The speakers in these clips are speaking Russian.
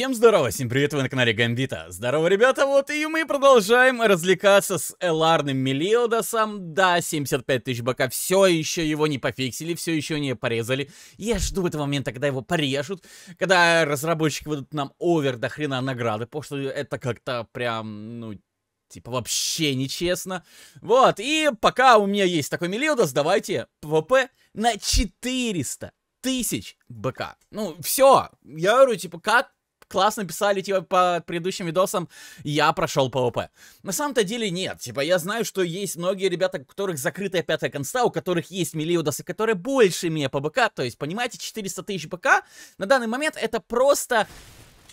Всем здорово, всем привет, вы на канале Гамбита. Здорово, ребята, вот и мы продолжаем развлекаться с Эларным Мелиодосом. Да, 75 тысяч бока, все еще его не пофиксили, все еще не порезали. Я жду этого момента, когда его порежут, когда разработчики выдадут нам овер до хрена награды, потому что это как-то прям, ну, типа вообще нечестно. Вот, и пока у меня есть такой Мелиодос, давайте ПВП на 400 тысяч БК. Ну, все. Я говорю, типа, как классно писали, типа, по предыдущим видосам, я прошел ПВП. На самом-то деле нет, типа, я знаю, что есть многие ребята, у которых закрытая пятая конста, у которых есть миллиудасы, которые больше меня по БК, то есть, понимаете, 400 тысяч БК на данный момент это просто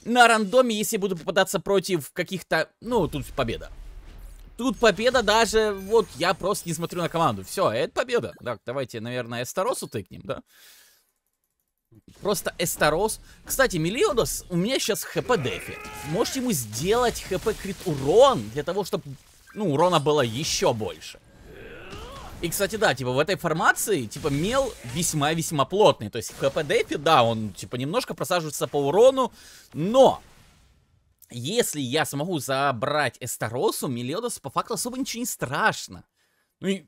на рандоме, если буду попадаться против каких-то, ну, тут победа. Тут победа даже, вот, я просто не смотрю на команду. Все, это победа. Так, давайте, наверное, Эстаросу тыкнем, да? Просто Эстарос. Кстати, Мелиодос, у меня сейчас хп дефит. Можете ему сделать хп крит урон, для того, чтобы ну, урона было еще больше. И, кстати, да, типа, в этой формации, типа, мел весьма-весьма плотный. То есть хп дефе, да, он, типа, немножко просаживается по урону, но... Если я смогу забрать Эстаросу, Мелиодосу по факту особо ничего не страшно. Ну и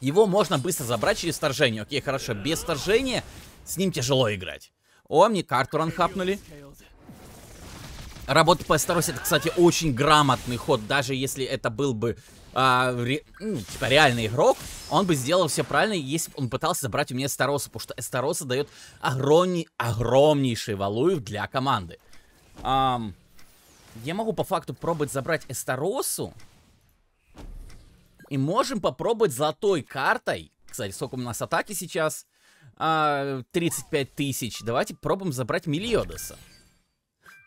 его можно быстро забрать через вторжение. Окей, хорошо. Без вторжения с ним тяжело играть. О, мне карту ранхапнули. Работа по s это, кстати, очень грамотный ход. Даже если это был бы а, ре, ну, типа реальный игрок, он бы сделал все правильно, если бы он пытался забрать у меня Эстароса, потому что Эстароса дает огромней, огромнейший валуев для команды. Ам, я могу по факту пробовать забрать Эстаросу, и можем попробовать золотой картой. Кстати, сколько у нас атаки сейчас? А, 35 тысяч. Давайте пробуем забрать Мелиодеса.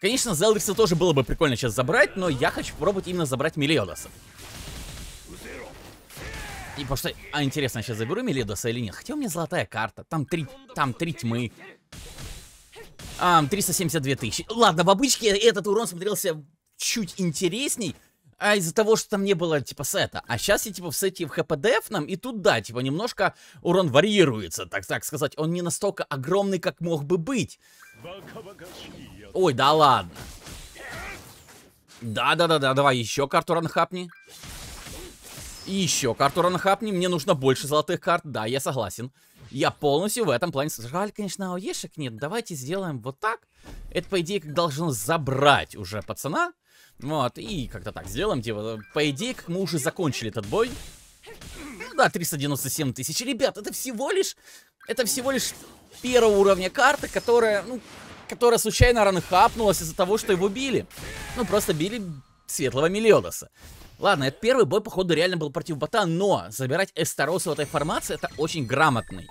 Конечно, Зелдрикса тоже было бы прикольно сейчас забрать, но я хочу попробовать именно забрать Мелиодеса. И потому что... А, интересно, сейчас заберу Мелиодеса или нет? Хотя у меня золотая карта. Там три... Там три тьмы. А, 372 тысячи. Ладно, в обычке этот урон смотрелся чуть интересней, а из-за того, что там не было, типа, сета. А сейчас я, типа, в сете в ХПДФ нам, и тут, да, типа, немножко урон варьируется, так, так сказать. Он не настолько огромный, как мог бы быть. Ой, да ладно. Да-да-да-да, давай еще карту ранхапни. И еще карту ранхапни. Мне нужно больше золотых карт, да, я согласен. Я полностью в этом плане... Жаль, конечно, ауешек нет. Давайте сделаем вот так. Это, по идее, как должен забрать уже пацана. Вот, и как-то так сделаем, типа, по идее, как мы уже закончили этот бой. Ну да, 397 тысяч. Ребят, это всего лишь, это всего лишь первого уровня карты, которая, ну, которая случайно рано хапнулась из-за того, что его били. Ну, просто били светлого Мелиодоса. Ладно, этот первый бой, походу, реально был против бота, но забирать Эстароса в этой формации, это очень грамотный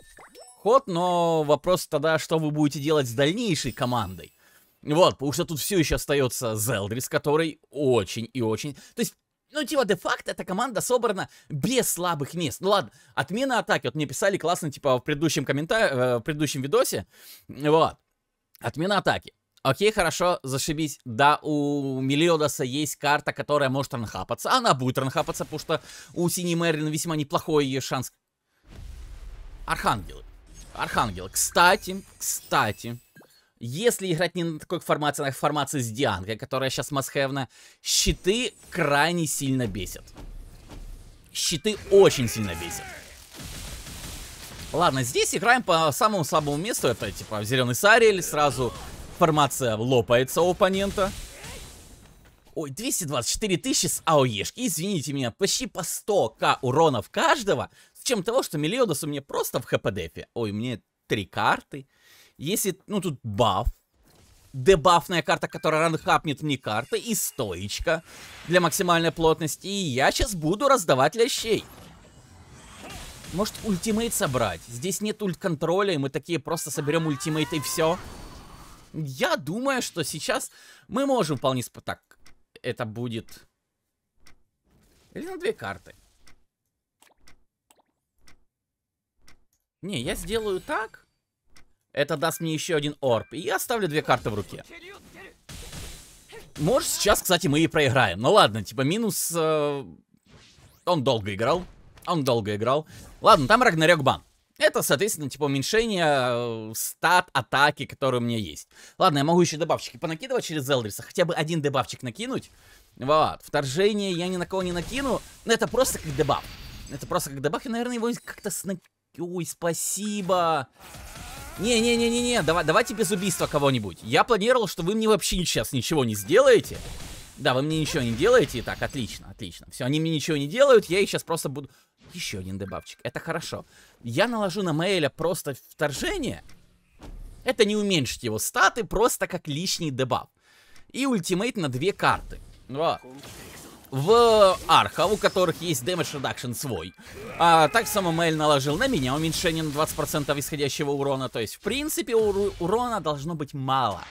ход, но вопрос тогда, что вы будете делать с дальнейшей командой. Вот, потому что тут все еще остается Зелдрис, который очень и очень... То есть, ну, типа, де-факто эта команда собрана без слабых мест. Ну, ладно, отмена атаки. Вот мне писали классно, типа, в предыдущем комментарии, э, в предыдущем видосе. Вот. Отмена атаки. Окей, хорошо, зашибись. Да, у Мелиодаса есть карта, которая может ранхапаться. Она будет ранхапаться, потому что у Синей Мерлина весьма неплохой шанс. Архангелы. Архангелы. Кстати, кстати, если играть не на такой формации, а на формации с Дианкой, которая сейчас масхевна, щиты крайне сильно бесят. Щиты очень сильно бесят. Ладно, здесь играем по самому слабому месту. Это типа зеленый сарель, сразу формация лопается у оппонента. Ой, 224 тысячи с АОЕшки, извините меня, почти по 100к урона в каждого, с чем того, что Мелиодас у меня просто в хпдефе. Ой, мне три карты. Если, ну, тут баф. Дебафная карта, которая ранхапнет мне карты. И стоечка для максимальной плотности. И я сейчас буду раздавать лещей. Может, ультимейт собрать? Здесь нет ульт-контроля, и мы такие просто соберем ультимейт и все. Я думаю, что сейчас мы можем вполне... Так, это будет... Или на две карты. Не, я сделаю так. Это даст мне еще один орб. И я оставлю две карты в руке. Может, сейчас, кстати, мы и проиграем. Ну ладно, типа минус... Э... Он долго играл. Он долго играл. Ладно, там Рагнарёк бан. Это, соответственно, типа уменьшение э, стат атаки, которые у меня есть. Ладно, я могу еще добавчики понакидывать через Элдриса. Хотя бы один добавчик накинуть. Вот. Вторжение я ни на кого не накину. Но это просто как дебаф. Это просто как дебаф. И, наверное, его как-то... Сна... Ой, спасибо. Не-не-не-не-не, давай, давайте без убийства кого-нибудь. Я планировал, что вы мне вообще сейчас ничего не сделаете. Да, вы мне ничего не делаете. Так, отлично, отлично. Все, они мне ничего не делают, я их сейчас просто буду... Еще один дебавчик, это хорошо. Я наложу на Мэйля просто вторжение. Это не уменьшит его статы, просто как лишний дебаф. И ультимейт на две карты. Вот в архов, у которых есть damage reduction свой. А так сам Мэйл наложил на меня уменьшение на 20% исходящего урона. То есть, в принципе, ур урона должно быть мало.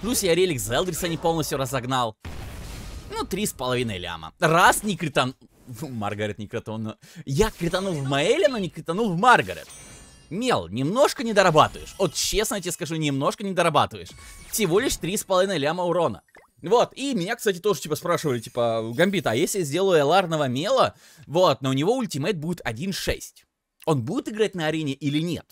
Плюс я релик Зелдриса не полностью разогнал. Ну, 3,5 ляма. Раз не критан... Маргарет не кританула. Я кританул в Маэля, но не кританул в Маргарет. Мел, немножко не дорабатываешь. Вот честно тебе скажу, немножко не дорабатываешь. Всего лишь 3,5 ляма урона. Вот, и меня, кстати, тоже, типа, спрашивали, типа, Гамбит, а если я сделаю Ларного Мела, вот, но у него ультимейт будет 1.6, он будет играть на арене или нет?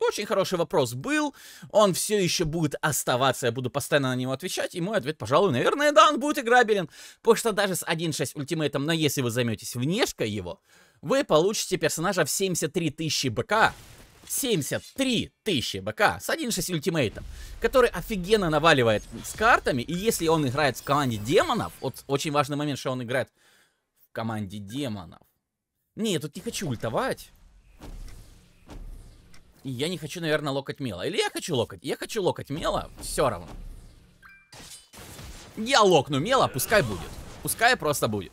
Очень хороший вопрос был, он все еще будет оставаться, я буду постоянно на него отвечать, и мой ответ, пожалуй, наверное, да, он будет играбелен, потому что даже с 1.6 ультимейтом, но если вы займетесь внешкой его, вы получите персонажа в 73 тысячи БК, 73 тысячи БК с 1.6 ультимейтом, который офигенно наваливает с картами, и если он играет в команде демонов, вот очень важный момент, что он играет в команде демонов. Не, я тут не хочу ультовать. И я не хочу, наверное, локоть мела. Или я хочу локоть? Я хочу локоть мела, все равно. Я локну мела, пускай будет. Пускай просто будет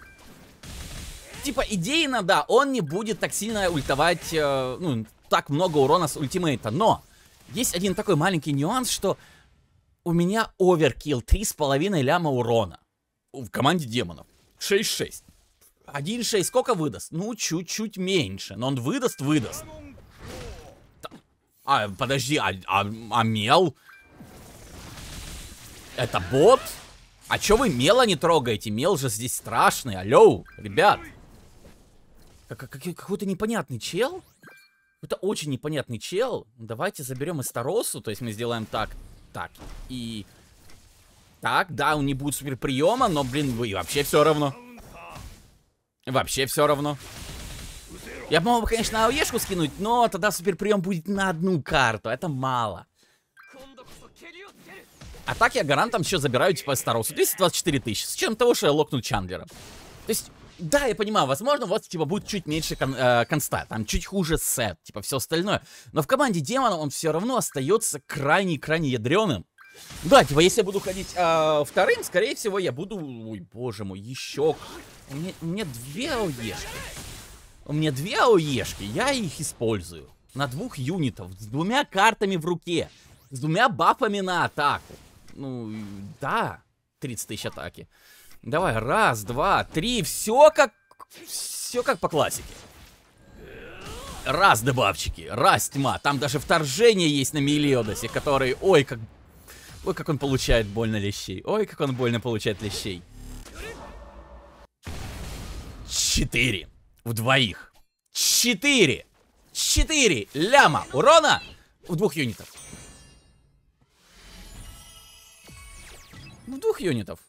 типа идейно, да, он не будет так сильно ультовать, э, ну, так много урона с ультимейта. Но есть один такой маленький нюанс, что у меня оверкилл 3,5 ляма урона в команде демонов. 6-6. 1-6 сколько выдаст? Ну, чуть-чуть меньше. Но он выдаст, выдаст. А, подожди, а, а, а мел? Это бот? А чё вы мела не трогаете? Мел же здесь страшный, алло, ребят. какой-то непонятный чел? Это очень непонятный чел. Давайте заберем Эстаросу, то есть мы сделаем так, так и... Так, да, он не будет суперприема, но, блин, вы вообще все равно. Вообще все равно. Я мог бы, конечно, АОЕшку скинуть, но тогда суперприем будет на одну карту. Это мало. А так я гарантом еще забираю, типа, Старосу. 224 тысячи. С чем того, что я локну Чандлера. То есть, да, я понимаю, возможно, вот, типа, будет чуть меньше кон э, конста, там чуть хуже сет, типа, все остальное. Но в команде демона он все равно остается крайне-крайне ядреным. Да, типа, если я буду ходить э, вторым, скорее всего, я буду... Ой, боже мой, еще... У меня, у меня две АОЕшки. У меня две АОЕшки, я их использую. На двух юнитов, с двумя картами в руке. С двумя бафами на атаку. Ну, да, 30 тысяч атаки. Давай, раз, два, три. Все как... Все как по классике. Раз, добавчики. Раз, тьма. Там даже вторжение есть на Мелиодосе, который... Ой, как... Ой, как он получает больно лещей. Ой, как он больно получает лещей. Четыре. В двоих. Четыре. Четыре ляма урона в двух юнитов. В двух юнитов.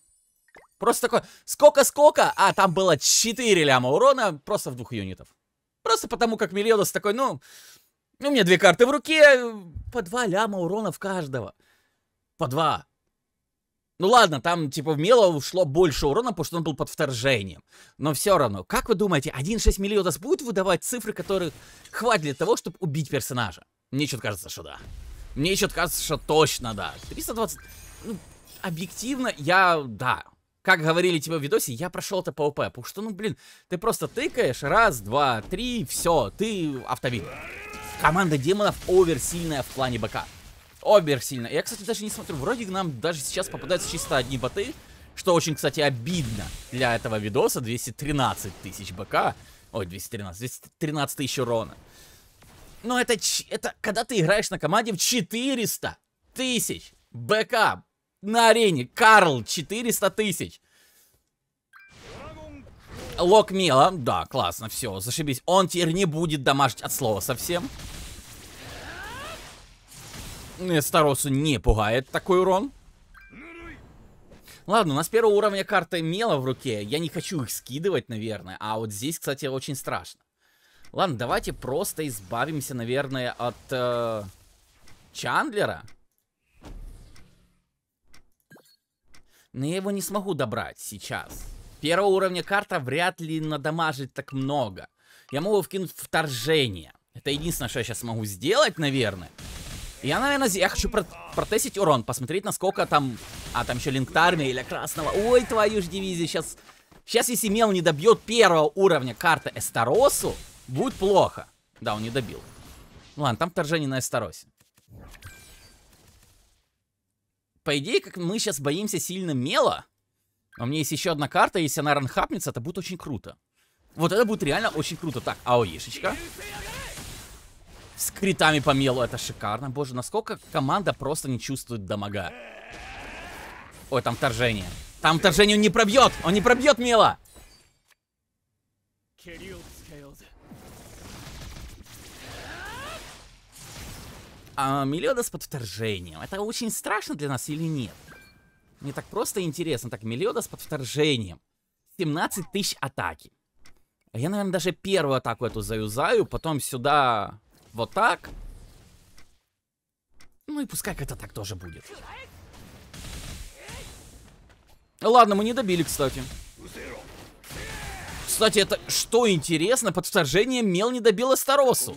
Просто такое, сколько-сколько, а там было 4 ляма урона просто в двух юнитов. Просто потому, как Мелиодос такой, ну, у ну, меня две карты в руке, по 2 ляма урона в каждого. По 2. Ну ладно, там типа в Мело ушло больше урона, потому что он был под вторжением. Но все равно, как вы думаете, 1.6 Мелиодос будет выдавать цифры, которые хватит для того, чтобы убить персонажа? Мне что-то кажется, что да. Мне что кажется, что точно да. 320... Ну, объективно, я... Да, как говорили тебе в видосе, я прошел это по ОП. Потому что, ну, блин, ты просто тыкаешь. Раз, два, три, все, ты автовик. Команда демонов оверсильная в плане БК. оверсильная. Я, кстати, даже не смотрю. Вроде нам даже сейчас попадаются чисто одни боты. Что очень, кстати, обидно для этого видоса. 213 тысяч БК. Ой, 213. 213 тысяч урона. Но это, это когда ты играешь на команде в 400 тысяч БК на арене. Карл, 400 тысяч. Лок Мела. Да, классно, все, зашибись. Он теперь не будет дамажить от слова совсем. Старосу не пугает такой урон. Ладно, у нас первого уровня карта Мела в руке. Я не хочу их скидывать, наверное. А вот здесь, кстати, очень страшно. Ладно, давайте просто избавимся, наверное, от э, Чандлера. но я его не смогу добрать сейчас. Первого уровня карта вряд ли надамажит так много. Я могу вкинуть вторжение. Это единственное, что я сейчас могу сделать, наверное. Я, наверное, я хочу про протестить урон, посмотреть, насколько там... А, там еще линкт армия или красного. Ой, твою ж дивизию, сейчас... Сейчас, если Мел не добьет первого уровня карты Эстаросу, будет плохо. Да, он не добил. ладно, там вторжение на Эстаросе по идее, как мы сейчас боимся сильно мела, а у меня есть еще одна карта, если она ранхапнется, это будет очень круто. Вот это будет реально очень круто. Так, аоешечка. С критами по мелу, это шикарно. Боже, насколько команда просто не чувствует дамага. Ой, там вторжение. Там вторжение он не пробьет, он не пробьет мела. А Мелиодас под вторжением. Это очень страшно для нас или нет? Мне так просто интересно. Так, Мелиодас под вторжением. 17 тысяч атаки. Я, наверное, даже первую атаку эту заюзаю, потом сюда вот так. Ну и пускай это так тоже будет. Ладно, мы не добили, кстати. Кстати, это что интересно, под вторжением Мел не добила Старосу.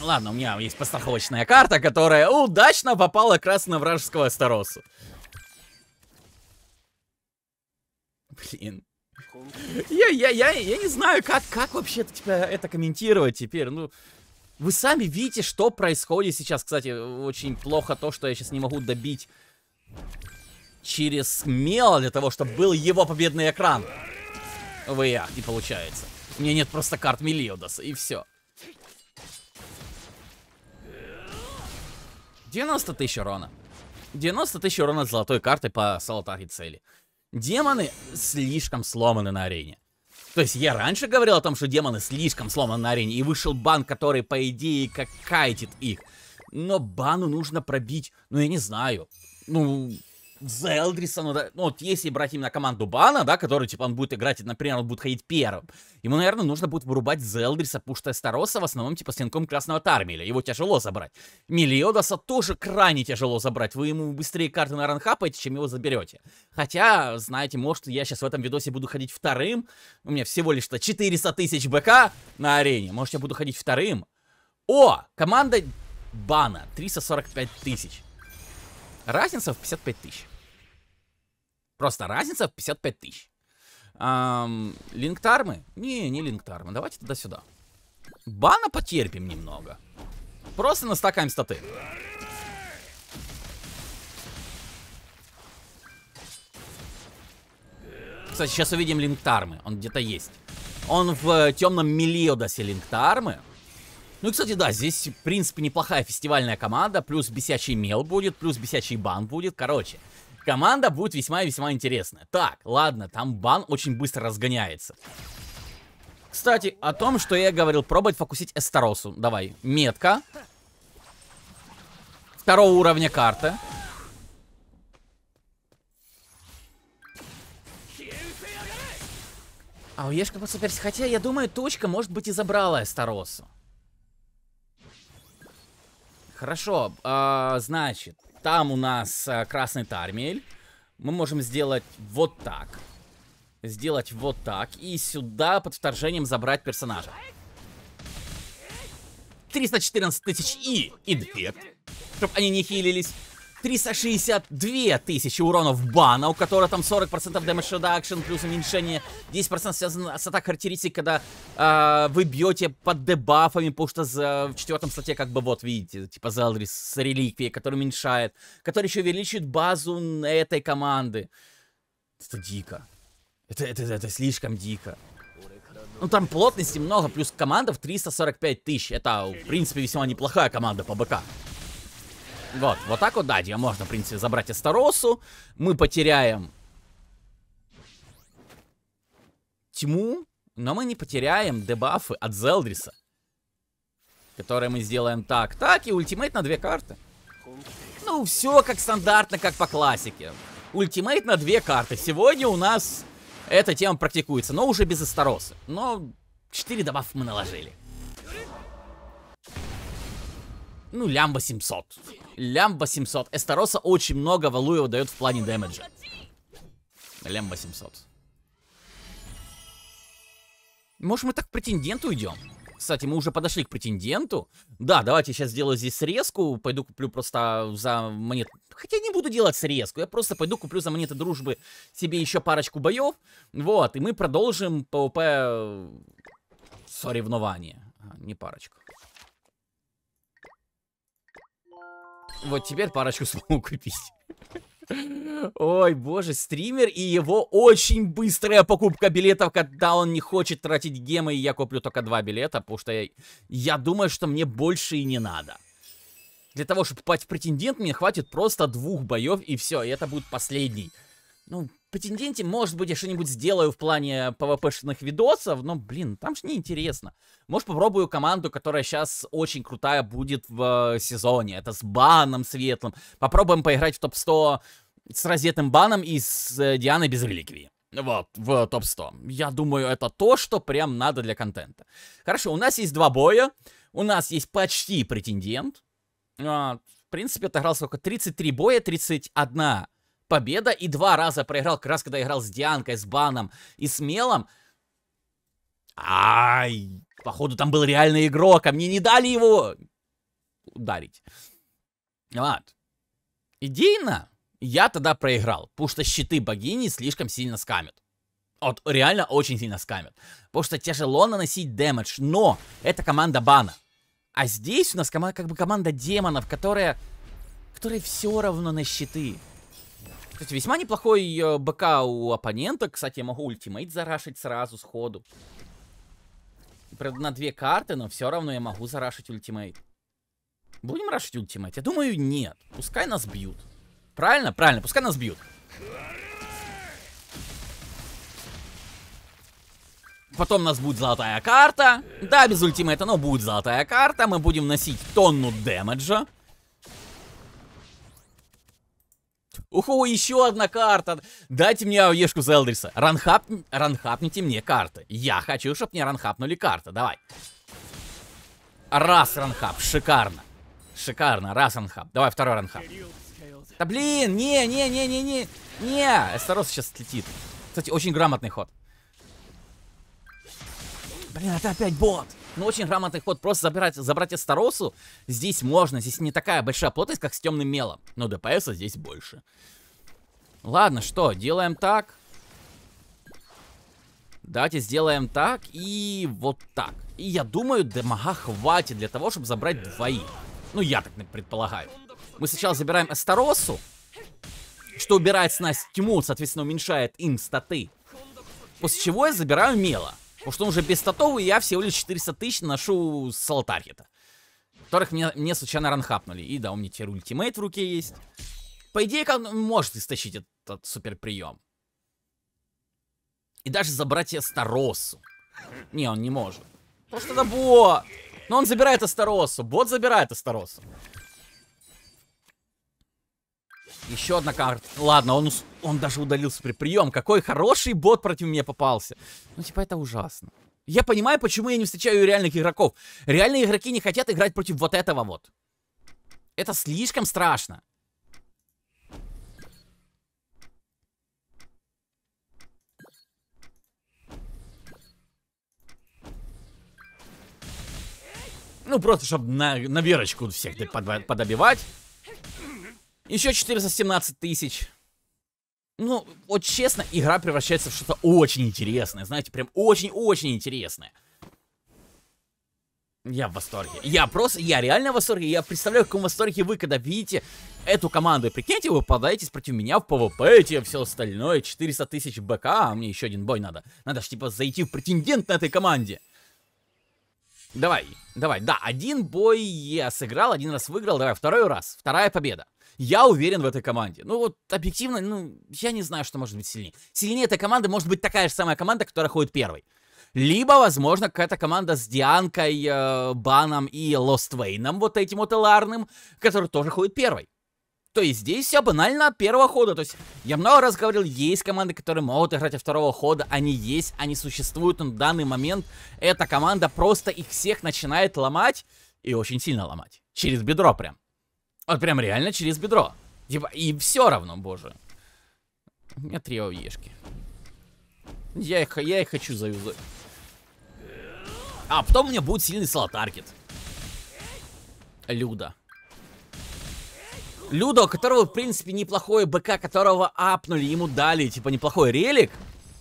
Ладно, у меня есть постраховочная карта, которая удачно попала красно вражеского Старосу. Блин. Я, я, я, я не знаю, как, как вообще тебя типа, это комментировать теперь. Ну, вы сами видите, что происходит сейчас. Кстати, очень плохо то, что я сейчас не могу добить через мело для того, чтобы был его победный экран. В e не получается. У меня нет просто карт Мелиодаса, и все. 90 тысяч урона. 90 тысяч урона от золотой карты по солотарке цели. Демоны слишком сломаны на арене. То есть я раньше говорил о том, что демоны слишком сломаны на арене, и вышел бан, который, по идее, как кайтит их. Но бану нужно пробить, ну я не знаю, ну за Элдрисона, ну, да, ну, вот если брать именно команду Бана, да, который, типа, он будет играть, например, он будет ходить первым, ему, наверное, нужно будет вырубать за Элдриса, потому что Староса в основном, типа, стенком красного Тармеля, его тяжело забрать. Мелиодаса тоже крайне тяжело забрать, вы ему быстрее карты на ранхапаете, чем его заберете. Хотя, знаете, может, я сейчас в этом видосе буду ходить вторым, у меня всего лишь-то 400 тысяч БК на арене, может, я буду ходить вторым. О, команда Бана, 345 тысяч. Разница в 55 тысяч. Просто разница в 55 тысяч. Эм, линктармы? Не, не линктармы. Давайте туда-сюда. Бана потерпим немного. Просто настакаем статы. Кстати, сейчас увидим линктармы. Он где-то есть. Он в темном Мелиодосе линктармы. Ну и, кстати, да, здесь, в принципе, неплохая фестивальная команда. Плюс бесячий мел будет, плюс бесячий бан будет. Короче, команда будет весьма и весьма интересная. Так, ладно, там бан очень быстро разгоняется. Кстати, о том, что я говорил, пробовать фокусить Эстаросу. Давай, метка. Второго уровня карты. А у Ешка под суперси. Хотя, я думаю, точка, может быть, и забрала Эстаросу. Хорошо, э, значит, там у нас э, красный тармель. Мы можем сделать вот так. Сделать вот так. И сюда под вторжением забрать персонажа. 314 тысяч и инфект. Чтоб они не хилились. 362 тысячи урона в бана, у которого там 40% damage reduction, плюс уменьшение 10% связано с атак характеристик, когда э, вы бьете под дебафами, потому что за, в четвертом слоте как бы, вот, видите, типа Зелдрис с реликвией, который уменьшает, который еще увеличивает базу этой команды. Это дико. Это, это, это, это слишком дико. Ну, там плотности много, плюс командов 345 тысяч. Это, в принципе, весьма неплохая команда по БК. Вот, вот так вот, да, ее можно, в принципе, забрать Астаросу. Мы потеряем тьму, но мы не потеряем дебафы от Зелдриса. Которые мы сделаем так. Так, и ультимейт на две карты. Ну, все как стандартно, как по классике. Ультимейт на две карты. Сегодня у нас эта тема практикуется, но уже без Астароса. Но 4 дебафа мы наложили. ну, лям 800. Лям 800. Эстароса очень много Валуева дает в плане дэмэджа. Лям 800. Может, мы так к претенденту идем? Кстати, мы уже подошли к претенденту. Да, давайте я сейчас сделаю здесь срезку. Пойду куплю просто за монеты. Хотя не буду делать срезку. Я просто пойду куплю за монеты дружбы себе еще парочку боев. Вот, и мы продолжим ПВП э, соревнование. А, не парочку. Вот теперь парочку смогу купить. Ой, боже, стример и его очень быстрая покупка билетов, когда он не хочет тратить гемы, и я куплю только два билета, потому что я, я думаю, что мне больше и не надо. Для того, чтобы попасть в претендент, мне хватит просто двух боев, и все, и это будет последний. Ну, претенденте, может быть, я что-нибудь сделаю в плане PvP пвпшных видосов, но, блин, там же неинтересно. Может, попробую команду, которая сейчас очень крутая будет в э, сезоне. Это с баном светлым. Попробуем поиграть в топ-100 с раздетым баном и с э, Дианой без реликвии. Вот, в топ-100. Я думаю, это то, что прям надо для контента. Хорошо, у нас есть два боя. У нас есть почти претендент. А, в принципе, отыграл сколько? 33 боя, 31 победа и два раза проиграл, как раз когда играл с Дианкой, с Баном и с Мелом. Ай, походу там был реальный игрок, а мне не дали его ударить. Вот. Идейно я тогда проиграл, потому что щиты богини слишком сильно скамят. Вот, реально очень сильно скамят. Потому что тяжело наносить дэмэдж, но это команда бана. А здесь у нас команда, как бы команда демонов, которая... которая все равно на щиты. Кстати, весьма неплохой э, БК у оппонента. Кстати, я могу ультимейт зарашить сразу, сходу. Правда, на две карты, но все равно я могу зарашить ультимейт. Будем рашить ультимейт? Я думаю, нет. Пускай нас бьют. Правильно? Правильно, пускай нас бьют. Потом у нас будет золотая карта. Да, без ультимейта, но будет золотая карта. Мы будем носить тонну демеджа. Уху, еще одна карта. Дайте мне ауешку за Элдриса. Ранхап... Ранхапните мне карты. Я хочу, чтобы мне ранхапнули карты. Давай. Раз ранхап. Шикарно. Шикарно. Раз ранхап. Давай второй ранхап. Да блин, не, не, не, не, не. Не, Эстерос сейчас летит. Кстати, очень грамотный ход. Блин, это опять бот. Ну, очень грамотный ход. Просто забирать забрать Эстаросу здесь можно. Здесь не такая большая плотность, как с темным мелом. Но ДПС -а здесь больше. Ладно, что, делаем так. Давайте сделаем так и вот так. И я думаю, дамага хватит для того, чтобы забрать двоих. Ну, я так предполагаю. Мы сначала забираем Эстаросу, что убирает с нас тьму, соответственно, уменьшает им статы. После чего я забираю Мело. Потому что он уже без статов, и я всего лишь 400 тысяч ношу с алтархета. Которых мне, мне случайно ранхапнули. И да, у меня теперь ультимейт в руке есть. По идее, он может истощить этот, этот супер И даже забрать Астаросу. Не, он не может. Потому что это бот. Но он забирает Астаросу. Бот забирает Астаросу. Еще одна карта. Ладно, он... Ус... Он даже удалился при прием. Какой хороший бот против меня попался. Ну, типа, это ужасно. Я понимаю, почему я не встречаю реальных игроков. Реальные игроки не хотят играть против вот этого вот. Это слишком страшно. Ну, просто, чтобы на, на верочку всех подобивать. Еще 417 тысяч ну, вот честно, игра превращается в что-то очень интересное. Знаете, прям очень-очень интересное. Я в восторге. Я просто, я реально в восторге. Я представляю, в каком восторге вы, когда видите эту команду. И прикиньте, вы попадаетесь против меня в ПВП, и все остальное. 400 тысяч БК, а мне еще один бой надо. Надо же, типа, зайти в претендент на этой команде. Давай, давай. Да, один бой я сыграл, один раз выиграл. Давай, второй раз. Вторая победа. Я уверен в этой команде. Ну вот объективно, ну я не знаю, что может быть сильнее. Сильнее этой команды может быть такая же самая команда, которая ходит первой. Либо, возможно, какая-то команда с Дианкой, э, Баном и Лоствейном, вот этим вот Эларным, который тоже ходит первой. То есть здесь все банально от первого хода. То есть я много раз говорил, есть команды, которые могут играть от второго хода. Они есть, они существуют, но на данный момент эта команда просто их всех начинает ломать. И очень сильно ломать. Через бедро прям. Вот прям реально через бедро. Типа, и все равно, боже. У меня три овьешки. Я их, я их хочу заюзать. А потом у меня будет сильный салатаркет. Люда. Люда, у которого, в принципе, неплохое БК, которого апнули, ему дали, типа, неплохой релик.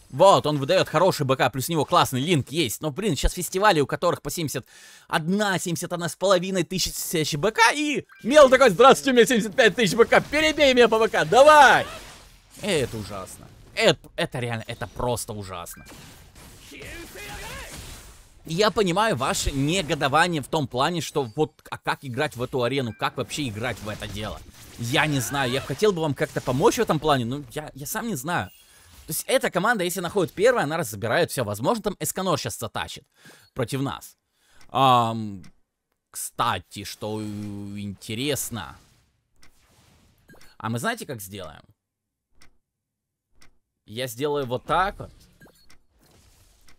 Вот, он выдает хороший БК, плюс у него классный линк есть. Но, блин, сейчас фестивали, у которых по 71, 71 с половиной тысяч, тысяч БК, и... Мел такой, здравствуйте, у меня 75 тысяч БК, перебей меня по БК, давай! это ужасно. Это, это реально, это просто ужасно. Я понимаю ваше негодование в том плане, что вот, а как играть в эту арену, как вообще играть в это дело? Я не знаю, я хотел бы вам как-то помочь в этом плане, но я, я сам не знаю. То есть эта команда, если находит первая, она разбирает все. Возможно, там Эсканор сейчас затащит против нас. Um, кстати, что интересно. А мы знаете, как сделаем? Я сделаю вот так вот.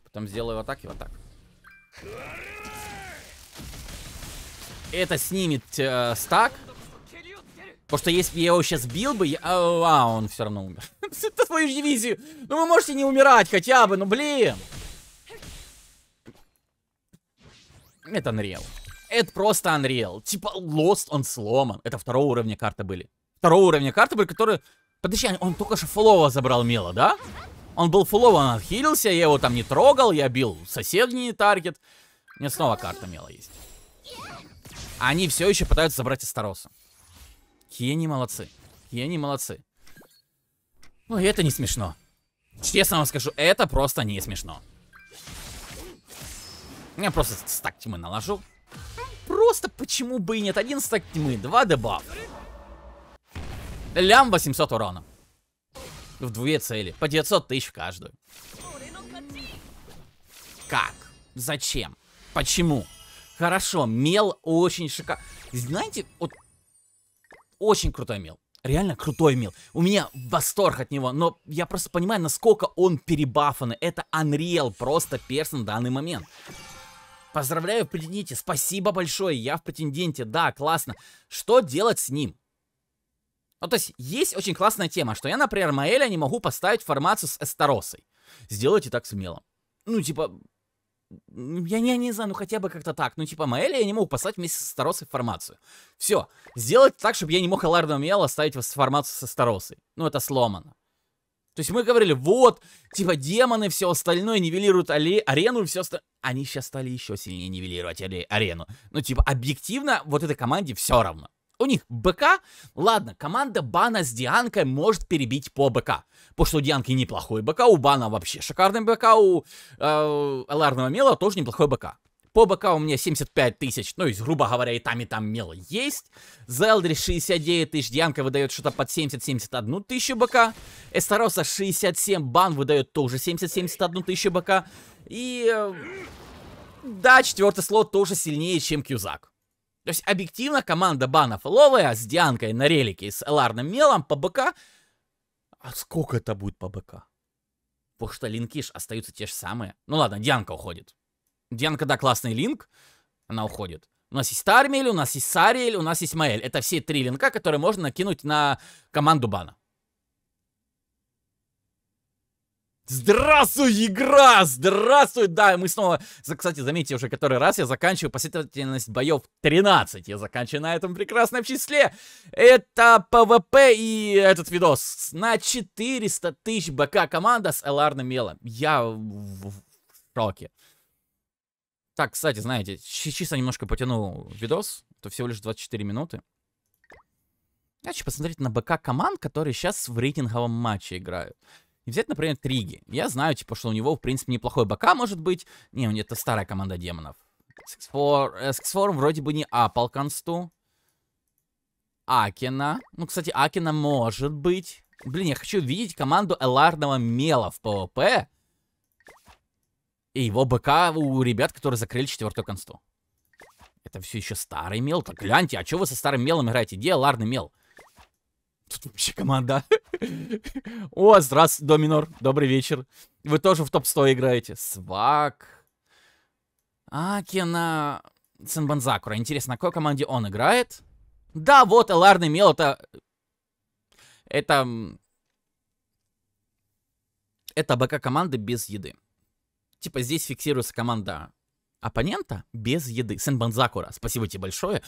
Потом сделаю вот так и вот так. Это снимет э, стак. Потому что если бы я его сейчас бил бы, я... а, а он все равно умер. Это твою дивизию. Ну вы можете не умирать хотя бы, ну блин. Это Unreal. Это просто Unreal. Типа Lost, он сломан. Это второго уровня карты были. Второго уровня карты были, которые... Подожди, он только что фулова забрал Мело, да? Он был фулова, он отхилился, я его там не трогал, я бил соседний таргет. У меня снова карта Мела есть. Они все еще пытаются забрать Астароса. Кенни молодцы. Кенни молодцы. Ой, ну, это не смешно. Честно вам скажу, это просто не смешно. Я просто стак тьмы наложу. Просто почему бы и нет? Один стак тьмы, два дебаф. Лям 800 урона. В две цели. По 900 тысяч в каждую. Как? Зачем? Почему? Хорошо, мел очень шикарно. Знаете, вот очень крутой мил. Реально крутой мил. У меня восторг от него, но я просто понимаю, насколько он перебафанный. Это Unreal просто персон на данный момент. Поздравляю, претенденте. Спасибо большое, я в претенденте. Да, классно. Что делать с ним? Ну, то есть, есть очень классная тема, что я, например, Маэля не могу поставить формацию с Эстаросой. Сделайте так смело. Ну, типа, я не, не знаю, ну хотя бы как-то так. Ну, типа, Маэля я не мог послать вместе со Старосой формацию. Все. Сделать так, чтобы я не мог Эларда Миэла ставить в формацию со Старосой. Ну, это сломано. То есть мы говорили, вот, типа, демоны, все остальное нивелируют али- арену все остальное. Они сейчас стали еще сильнее нивелировать али- арену. Ну, типа, объективно вот этой команде все равно у них БК, ладно, команда Бана с Дианкой может перебить по БК. Потому что у Дианки неплохой БК, у Бана вообще шикарный БК, у э, Эларного Мела тоже неплохой БК. По БК у меня 75 тысяч, ну, есть, грубо говоря, и там, и там мел есть. За Элдри 69 тысяч, Дианка выдает что-то под 70-71 тысячу БК. Эстароса 67, Бан выдает тоже 70-71 тысячу БК. И... Э, да, четвертый слот тоже сильнее, чем Кьюзак. То есть объективно команда Банов Ловая с Дианкой на релике с Эларным Мелом по БК... А сколько это будет по БК? Потому что линкиш остаются те же самые. Ну ладно, Дианка уходит. Дианка, да, классный линк, она уходит. У нас есть Тармель, у нас есть Сариэль, у нас есть Маэль. Это все три линка, которые можно накинуть на команду Бана. Здравствуй, игра! Здравствуй! Да, мы снова... Кстати, заметьте, уже который раз я заканчиваю последовательность боев 13. Я заканчиваю на этом прекрасном числе. Это ПВП и этот видос. На 400 тысяч БК команда с ЛР мелом. Я в шоке. Так, кстати, знаете, чисто немножко потяну видос. то всего лишь 24 минуты. Хочу посмотреть на БК команд, которые сейчас в рейтинговом матче играют. И взять, например, Триги. Я знаю, типа, что у него, в принципе, неплохой БК а может быть. Не, у него это старая команда демонов. С э, X4 вроде бы не апал консту. Акина. Ну, кстати, Акина может быть. Блин, я хочу видеть команду Эларного Мела в ПВП. И его БК у ребят, которые закрыли четвертую консту. Это все еще старый мел. Так гляньте, а что вы со старым мелом играете? Где Эларный мел? Тут вообще команда. О, здравствуй, Доминор. Добрый вечер. Вы тоже в топ-100 играете. Свак. Акина Сенбанзакура. Интересно, на какой команде он играет? Да, вот, Эларный Мел, это... Это... Это БК команды без еды. Типа здесь фиксируется команда оппонента без еды. Сенбанзакура, спасибо тебе большое.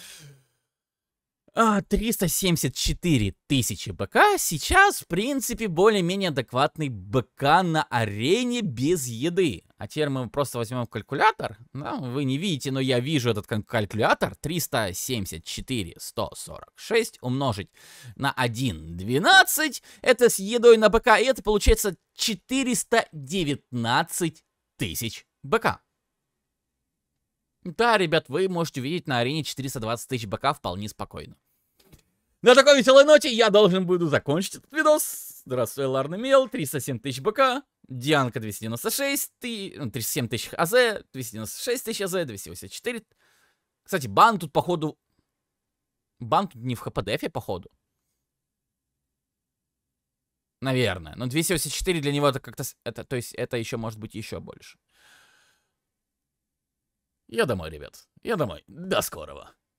374 а, тысячи БК сейчас, в принципе, более-менее адекватный БК на арене без еды. А теперь мы просто возьмем калькулятор. Да, вы не видите, но я вижу этот калькулятор. 374 146 умножить на 1,12. Это с едой на БК, и это получается 419 тысяч БК. Да, ребят, вы можете увидеть на арене 420 тысяч БК вполне спокойно. На такой веселой ноте я должен буду закончить этот видос. Здравствуй, Ларна Мел, 307 тысяч БК, Дианка 296, ну, тысяч, 37 тысяч АЗ, 296 тысяч АЗ, 284... Кстати, бан тут, походу... Бан тут не в ХПДФе, походу. Наверное. Но 284 для него это как-то... Это, то есть это еще может быть еще больше. Я домой, ребят. Я домой. До скорого.